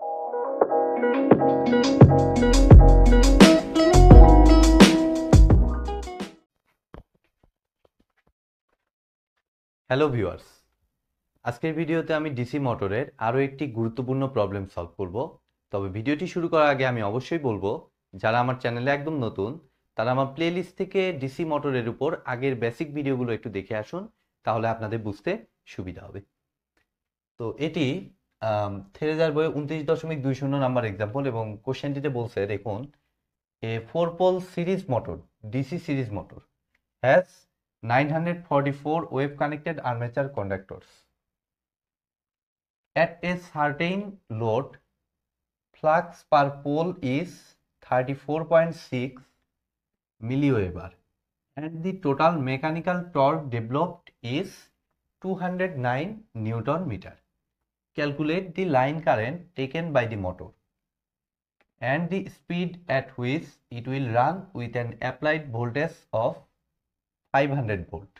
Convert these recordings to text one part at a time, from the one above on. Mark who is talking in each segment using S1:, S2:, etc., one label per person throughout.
S1: Hello viewers আজকের ভিডিওতে আমি ডিসি মোটরের আরও একটি গুরুত্বপূর্ণ প্রবলেম সলভ করব তবে ভিডিওটি শুরু করার আগে আমি অবশ্যই বলবো যারা আমার চ্যানেলে একদম নতুন তারা আমার প্লেলিস্ট থেকে ডিসি মোটরের উপর আগের বেসিক ভিডিওগুলো একটু দেখে আসুন তাহলে আপনাদের বুঝতে সুবিধা হবে তো এটি থেরেজার বইয়ে উনত্রিশ দশমিক দুই শূন্য নাম্বার এক্সাম্পল এবং কোশ্চেনটিতে বলছে দেখুন a four pole series motor DC series motor has nine hundred forty four wave connected armature conductors at a certain load flux per pole is thirty four point six and the total mechanical torque developed is two hundred nine newton metre calculate the line current taken by the motor and the speed at which it will run with an applied voltage of 500 volt.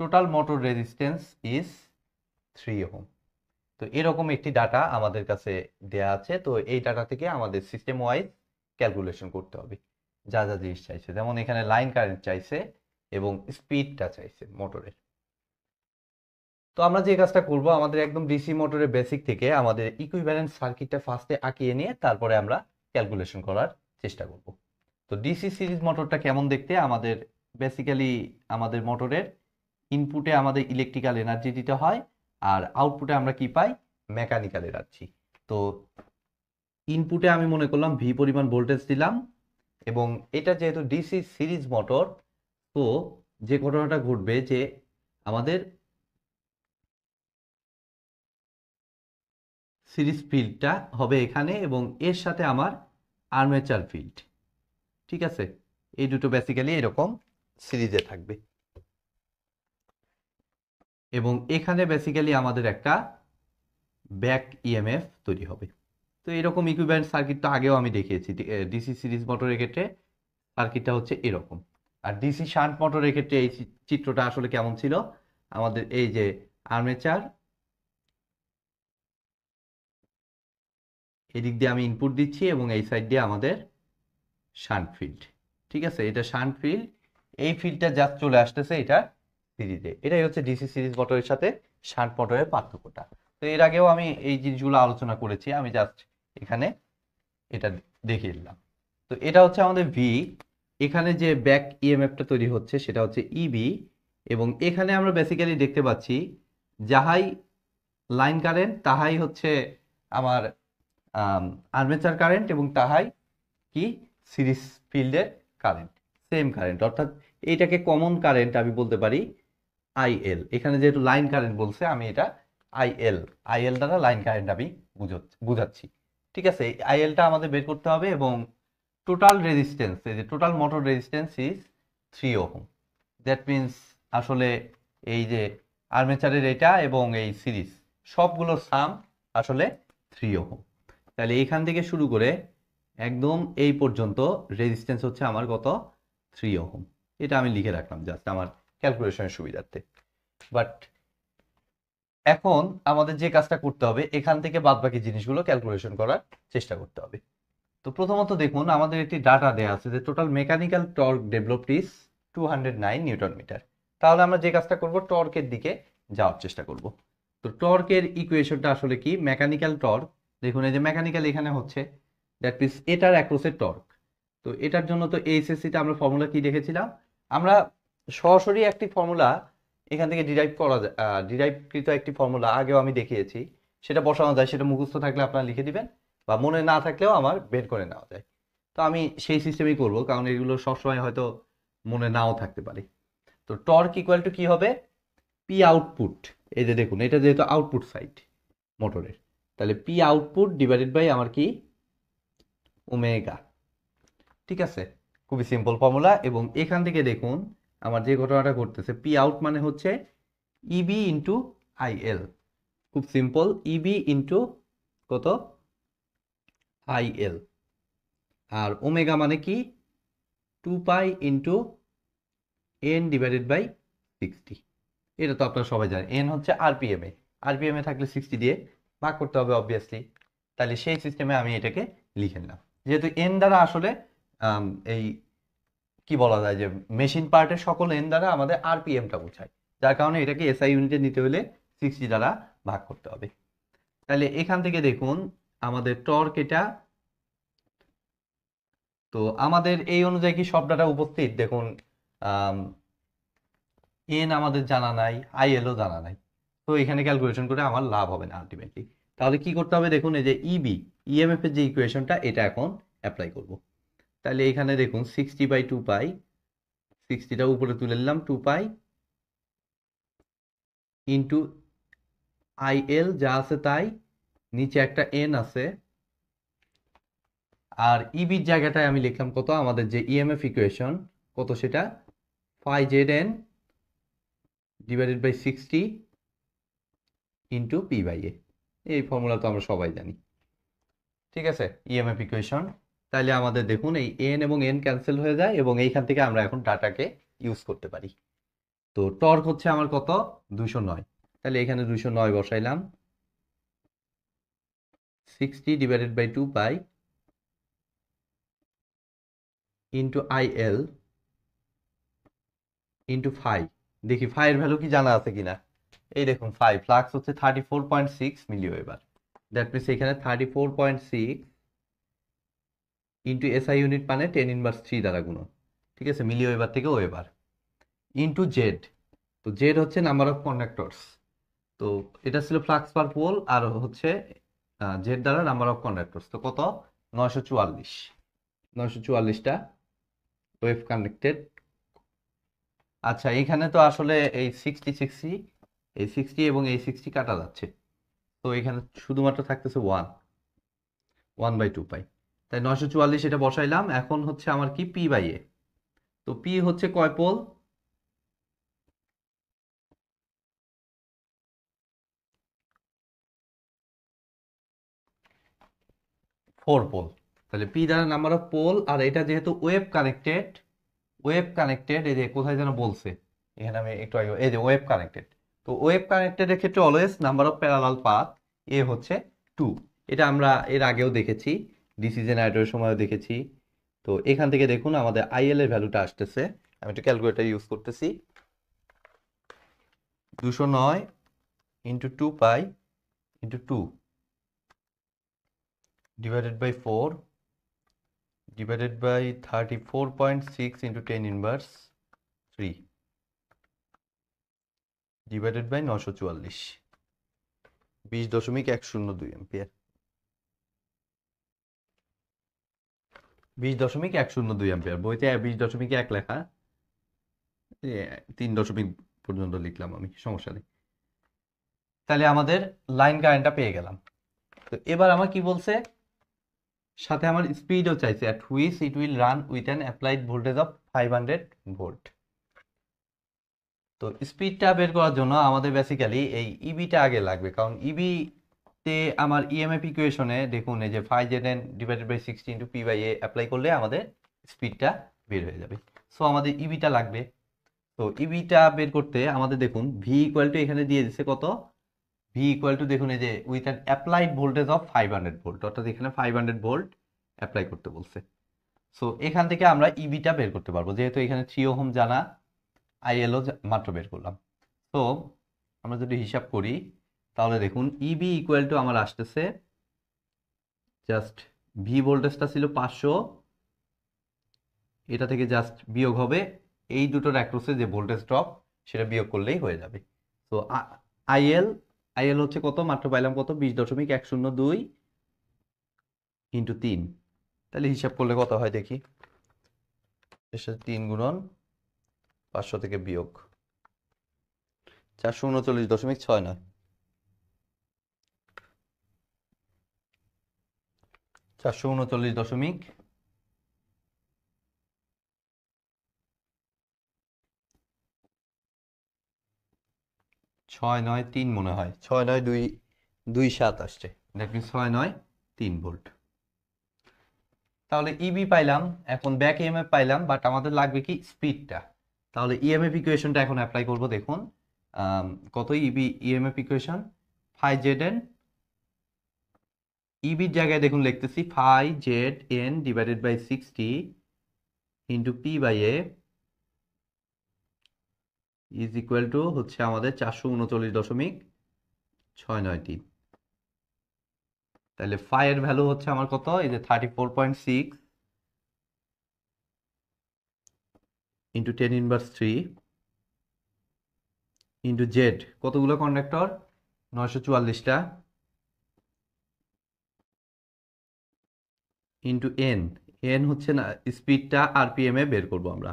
S1: Total motor resistance is three ohm তো এরকম একটি data আমাদের কাছে দেয়া আছে তো এই data থেকে আমাদের সিস্টেম ওয়াইজ ক্যালকুলেশন করতে হবে যা যা জিনিস চাইছে যেমন এখানে লাইন কারেন্ট চাইছে এবং স্পিডটা চাইছে মোটরের তো আমরা যে কাজটা করব আমাদের একদম ডিসি মোটরের বেসিক থেকে আমাদের ইকুইভ্যালেন্ট সার্কিটটা ফার্স্টে আঁকিয়ে নিয়ে তারপরে আমরা ক্যালকুলেশন করার চেষ্টা করব তো ডিসি সিরিজ মোটরটা কেমন দেখতে আমাদের বেসিক্যালি আমাদের মোটরের ইনপুটে আমাদের ইলেকট্রিক্যাল এনার্জি দিতে হয় আর আউটপুটে আমরা কি পাই মেকানিক্যাল এনার্জি তো ইনপুটে আমি মনে করলাম ভি পরিমাণ ভোল্টেজ দিলাম এবং এটা যেহেতু ডিসি সিরিজ মোটর তো যে ঘটনাটা ঘটবে যে আমাদের সিরিজ ফিল্ডটা হবে এখানে এবং এর সাথে আমার আর্মেচার ফিল্ড ঠিক আছে এই দুটো বেসিক্যালি এরকম সিরিজে থাকবে এবং এখানে বেসিক্যালি আমাদের একটা ব্যাক ইএমএফ তৈরি হবে তো এরকম ইকুইপমেন্ট সার্কিট তো আগেও আমি দেখিয়েছি ডিসি সিরিজ মোটরের ক্ষেত্রে সার্কিটটা হচ্ছে এরকম আর ডিসি শান্ট মোটরের ক্ষেত্রে এই চিত্রটা আসলে কেমন ছিল আমাদের এই যে আর্মেচার এদিক দিয়ে আমি ইনপুট দিচ্ছি এবং এই সাইড দিয়ে আমাদের শান্ট ফিল্ড ঠিক আছে এটা শান্ট ফিল্ড এই ফিল্ডটা যা চলে আসতেছে এটা সিরিজে এটাই হচ্ছে ডিসি সিরিজ মোটরের সাথে শান্ট মোটরের পার্থক্যটা তো এর আগেও আমি এই জিনিসগুলো আলোচনা করেছি আমি জাস্ট এখানে এটা দেখিয়ে দিলাম তো এটা হচ্ছে আমাদের ভি এখানে যে ব্যাক ইএমএফটা তৈরি হচ্ছে সেটা হচ্ছে ইবি e এবং এখানে আমরা বেসিক্যালি দেখতে পাচ্ছি যাহাই লাইন কারেন্ট তাহাই হচ্ছে আমার আর্মেচার কারেন্ট এবং তাহাই কি সিরিজ ফিল্ডের কারেন্ট সেম কারেন্ট অর্থাৎ এইটাকে কমন কারেন্ট আমি বলতে পারি আইএল এখানে যেহেতু লাইন কারেন্ট বলছে আমি এটা আইএল আইএল দ্বারা লাইন কারেন্ট আমি বুঝাচ্ছি ঠিক আছে আইএলটা আমাদের বের করতে হবে এবং টোটাল রেজিস্ট্যান্স এই যে total motor resistance is three ohm that means আসলে এই যে আর্মেচারের এটা এবং এই সিরিজ সবগুলো সাম আসলে থ্রি ওহম তাহলে এইখান থেকে শুরু করে একদম এই পর্যন্ত রেজিস্ট্যান্স হচ্ছে আমার কত থ্রি ওহম এটা আমি লিখে রাখলাম জাস্ট আমার ক্যালকুলেশনের সুবিধার্থে বাট এখন আমাদের যে কাজটা করতে হবে এখান থেকে বাদ বাকি জিনিসগুলো ক্যালকুলেশন করার চেষ্টা করতে হবে তো প্রথমত দেখুন আমাদের একটি ডাটা দেওয়া আছে যে total mechanical torque developed is two hundred nine newton metre তাহলে আমরা যে কাজটা করব টর্কের দিকে যাওয়ার চেষ্টা করব তো টর্কের ইকুয়েশনটা আসলে কি মেকানিক্যাল টর্ক দেখুন এই যে মেকানিক্যাল এখানে হচ্ছে দ্যাট মিনস এটার অ্যাক্রোসের টর্ক তো এটার জন্য তো এইচএসসিতে আমরা ফর্মুলা কি দেখেছিলাম আমরা সরাসরি একটি ফর্মুলা এখান থেকে ডিরাইভ করা যায় ডিরাইভকৃত একটি ফর্মুলা আগেও আমি দেখিয়েছি সেটা বসানো যায় সেটা মুখস্থ থাকলে আপনারা লিখে দিবেন বা মনে না থাকলেও আমার বের করে নেওয়া যায় তো আমি সেই সিস্টেমেই করব কারণ এগুলো সবসময় হয়তো মনে নাও থাকতে পারে তো টর্ক ইকুয়াল টু কী হবে পি আউটপুট এই যে দেখুন এটা যেহেতু আউটপুট সাইড মোটরের তাহলে পি আউটপুট ডিভাইডেড বাই আমার কি ওমেগা ঠিক আছে খুবই সিম্পল ফর্মুলা এবং এখান থেকে দেখুন আমার যে ঘটনাটা ঘটতেছে পি আউট মানে হচ্ছে ইবি ইন্টু আইএল খুব সিম্পল ইবি ইন্টু কত আইএল আর ওমেগা মানে কি two pi into N divided by sixty এটা তো আপনারা সবাই জানেন এন হচ্ছে আরপিএমে আরপিএমে থাকলে সিক্সটি দিয়ে ভাগ করতে হবে অবভিয়াসলি তাহলে সেই সিস্টেমে আমি এটাকে লিখে নিলাম যেহেতু এন দ্বারা আসলে এই কি বলা যায় যে মেশিন পার্টের সকল এন দ্বারা আমাদের আরপিএমটা বোঝায় যার কারণে এটাকে এসআই ইউনিটে নিতে হলে সিক্সটি দ্বারা ভাগ করতে হবে তাহলে এখান থেকে দেখুন আমাদের টর্ক এটা তো আমাদের এই অনুযায়ী কি সবটা উপস্থিত দেখুন এন আমাদের জানা নাই আইএলও জানা নাই তো এখানে ক্যালকুলেশন করে আমার লাভ হবে না আলটিমেটলি তাহলে কি করতে হবে দেখুন এই যে ইবি e ইএমএফ e এর যে ইকুয়েশনটা এটা এখন অ্যাপ্লাই করব তাহলে এখানে দেখুন সিক্সটি বাই টু পাই সিক্সটিটা উপরে তুলে নিলাম টু পাই ইন্টু আইএল যা আছে তাই নিচে একটা এন আছে আর ইবির e জায়গাটায় আমি লিখলাম কত আমাদের যে ইএমএফ ইকুয়েশন কত সেটা five Z N divided by sixty into P by A এই ফর্মুলা তো আমরা সবাই জানি ঠিক আছে ইএমএফ ইকুয়েশন তাহলে আমাদের দেখুন এই এন এবং এন ক্যান্সেল হয়ে যায় এবং এইখান থেকে আমরা এখন ডাটাকে ইউজ করতে পারি তো টর্ক হচ্ছে আমার কত দুশো নয় তাহলে এখানে দুশো নয় বসাইলাম sixty divided by two by into I L into phi দেখি ফাইয়ের ভ্যালু কি জানা আছে কিনা এই দেখুন ফাইভ ফ্লাক্স হচ্ছে thirty four point six milliweber that means এখানে thirty four point six into SI unit মানে টেন ইনভার্স থ্রি দ্বারা গুণ ঠিক আছে মিলিও এবার থেকে ওয়েবার ইন্টু জেড তো জেড হচ্ছে নাম্বার অফ কন্ডাক্টরস তো এটা ছিল ফ্লাক্স পার পোল আর হচ্ছে জেড দ্বারা নাম্বার অফ কন্ডাক্টরস তো কত নয়শো চুয়াল্লিশ নয়শো চুয়াল্লিশটা ওয়েভ কানেক্টেড আচ্ছা এখানে তো আসলে এই সিক্সটি সিক্সটি এই সিক্সটি এবং এই সিক্সটি কাটা যাচ্ছে তো এখানে শুধুমাত্র থাকতেছে one one by two pi তাই নয়শো চুয়াল্লিশ এটা বসাইলাম এখন হচ্ছে আমার কি পি বাই এ তো পি হচ্ছে কয় পোল ফোর পোল তাহলে পি দ্বারা নাম্বার অফ পোল আর এটা যেহেতু ওয়েব কানেক্টেড ওয়েব কানেক্টেড এই যে কোথায় যেন বলছে এখানে আমি একটু আগে এই যে ওয়েব কানেক্টেড তো ওয়েব এর ক্ষেত্রে always number of parallel path A হচ্ছে টু এটা আমরা এর আগেও দেখেছি ডিসিজেন অ্যাডের সময়ও দেখেছি তো এখান থেকে দেখুন আমাদের আইএল এর ভ্যালুটা আসতেছে আমি একটু ক্যালকুলেটার ইউজ করতেছি দুশো নয় into two pi into two divided by 4 four point 34.6 into 10 inverse 3 divided by নশো চুয়াল্লিশ বিশ দশমিক এক শূন্য দুই এম্পিয়ার বিশ দশমিক এক শূন্য দুই এম্পিয়ার বইতে বিশ দশমিক এক লেখা তিন দশমিক পর্যন্ত লিখলাম আমি সমস্যা নেই তাহলে আমাদের লাইন কারেন্টটা পেয়ে গেলাম তো এবার আমার কি বলছে সাথে আমার স্পিডও চাইছে at which it will run with an applied voltage of five hundred volt তো স্পিডটা বের করার জন্য আমাদের বেসিক্যালি এই ইবিটা e আগে লাগবে কারণ ইবি e তে আমার ইএমএফ e ইকুয়েশনে দেখুন এই যে five Z N divided by sixty into P by A apply করলে আমাদের স্পিডটা বের হয়ে যাবে সো আমাদের ইবিটা লাগবে তো ইবিটা বের করতে আমাদের দেখুন ভি ইকুয়াল টু এখানে দিয়ে দিচ্ছে কত ভি ইকুয়াল টু দেখুন এই যে with an applied voltage of five hundred volt অর্থাৎ এখানে ফাইভ হান্ড্রেড ভোল্ট অ্যাপ্লাই করতে বলছে সো এখান থেকে আমরা ইবিটা বের করতে পারবো যেহেতু এখানে থ্রি ওহম জানা আইএলও মাত্র বের করলাম তো আমরা যদি হিসাব করি তাহলে দেখুন ইবি ইকুয়াল টু আমার আসতেছে জাস্ট ভি ভোল্টেজটা ছিল পাঁচশো এটা থেকে জাস্ট বিয়োগ হবে এই দুটোর অ্যাক্রোসে যে ভোল্টেজ ড্রপ সেটা বিয়োগ করলেই হয়ে যাবে তো আইএল আইএল হচ্ছে কত মাত্র পাইলাম কত বিশ দশমিক এক শূন্য দুই ইন্টু তিন তাহলে হিসাব করলে কত হয় দেখি তিন গুণন পাঁচশো থেকে বিয়োগ চারশো উনচল্লিশ দশমিক ছয় নয় চারশো উনচল্লিশ দশমিক ছয় নয় তিন মনে হয় ছয় নয় দুই দুই সাত আসছে দেখবেন ছয় নয় তিন ভোল্ট তাহলে ইবি e পাইলাম এখন ব্যাক এম পাইলাম বাট আমাদের লাগবে কি স্পিডটা তাহলে ইএমএফ e ইকুয়েশনটা এখন অ্যাপ্লাই করব দেখুন কত EB EMF equation phi Z N ইবির জায়গায় দেখুন লিখতেছি phi Z N divided by sixty into P by A is equal to হচ্ছে আমাদের চারশো উনচল্লিশ দশমিক ছয় নয়টি তাহলে ফাইয়ের ভ্যালু হচ্ছে আমার কত এই যে thirty four point six into ten inverse three into Z কতগুলো কন্ডাক্টর নয়শো চুয়াল্লিশটা ইন্টু এন এন হচ্ছে না স্পিডটা আরপিএম এ বের করবো আমরা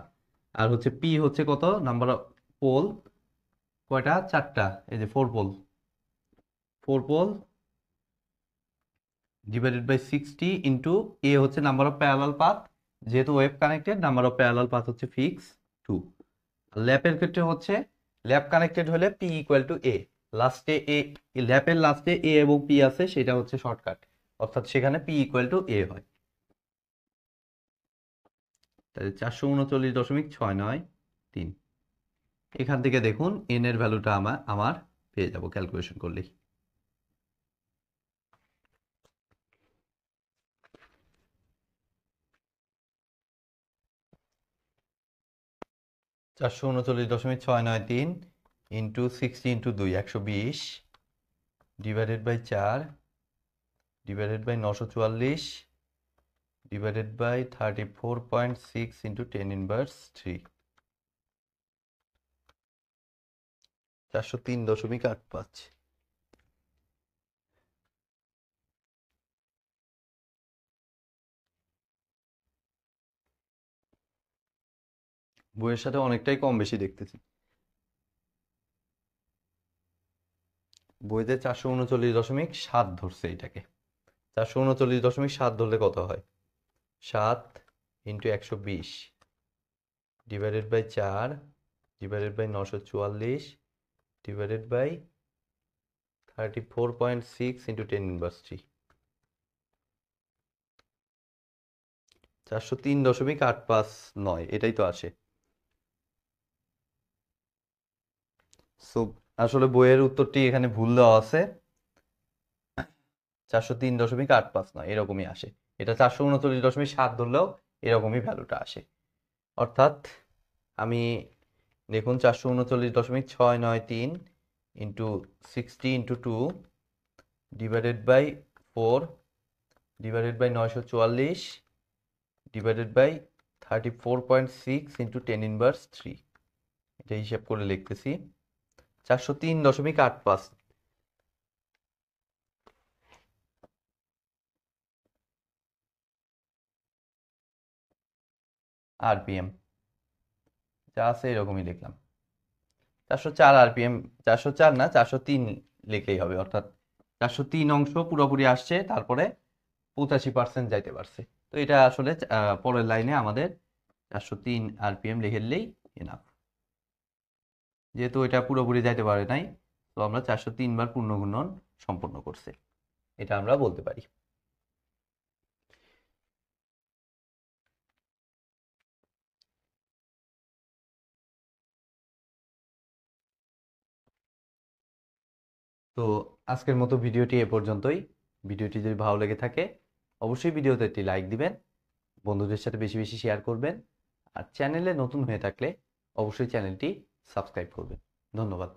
S1: আর হচ্ছে পি হচ্ছে কত নাম্বার পোল কয়টা চারটা এই যে four pole four pole divided by sixty into A হচ্ছে নাম্বার অফ প্যারাল পাথ যেহেতু wave connected number of parallel path হচ্ছে ফিক্স টু ল্যাপের ক্ষেত্রে হচ্ছে ল্যাপ কানেক্টেড হলে পি ইকুয়াল টু এ লাস্টে এ ল্যাপের লাস্টে এ এবং পি আছে সেটা হচ্ছে শর্টকাট অর্থাৎ সেখানে পি ইকুয়াল টু এ হয় তাহলে চারশো উনচল্লিশ দশমিক ছয় নয় তিন এখান থেকে দেখুন এন এর ভ্যালুটা আমার আমার পেয়ে যাবো ক্যালকুলেশন করলেই চারশো উনচল্লিশ দশমিক ছয় নয় তিন ইন্টু সিক্সটি ইন্টু দুই একশো বিশ ডিভাইডেড বাই চার ডিভাইডেড বাই নশো চুয়াল্লিশ divided by thirty four point six into ten inverse three চারশো তিন দশমিক আট পাঁচ বইয়ের সাথে অনেকটাই কম বেশি দেখতেছি বইতে চারশো উনচল্লিশ দশমিক সাত ধরছে এটাকে চারশো উনচল্লিশ দশমিক সাত ধরলে কত হয় সাত ইন্টু একশো বিশ ডিভাইডেড বাই চার ডিভাইডেড বাই নশো চুয়াল্লিশ divided by thirty four point six into ten ইউনিভার্সিটি চারশো তিন দশমিক আট পাঁচ নয় এটাই তো আসে সো আসলে বইয়ের উত্তরটি এখানে ভুল দেওয়া আছে চারশো তিন দশমিক আট পাঁচ নয় এরকমই আসে এটা চারশো উনচল্লিশ দশমিক সাত ধরলেও এরকমই ভ্যালুটা আসে অর্থাৎ আমি দেখুন চারশো উনচল্লিশ দশমিক ছয় নয় তিন into sixty into two divided by four divided by নয়শো চুয়াল্লিশ divided by thirty four point six into ten inverse three এটা হিসাব করে লিখতেছি চারশো তিন দশমিক আট পাঁচ আরপিএম যা আছে এরকমই লিখলাম চারশো চার আরপিএম চারশো চার না চারশো তিন লিখলেই হবে অর্থাৎ চারশো তিন অংশ পুরোপুরি আসছে তারপরে পঁচাশি পার্সেন্ট যাইতে পারছে তো এটা আসলে পরের লাইনে আমাদের চারশো তিন আরপিএম লিখে দিলেই এনাফ যেহেতু এটা পুরোপুরি যাইতে পারে নাই তো আমরা চারশো তিনবার গুণন সম্পন্ন করছে এটা আমরা বলতে পারি তো আজকের মতো ভিডিওটি এ পর্যন্তই ভিডিওটি যদি ভালো লেগে থাকে অবশ্যই ভিডিওতে একটি লাইক দিবেন বন্ধুদের সাথে বেশি বেশি শেয়ার করবেন আর চ্যানেলে নতুন হয়ে থাকলে অবশ্যই চ্যানেলটি সাবস্ক্রাইব করবেন ধন্যবাদ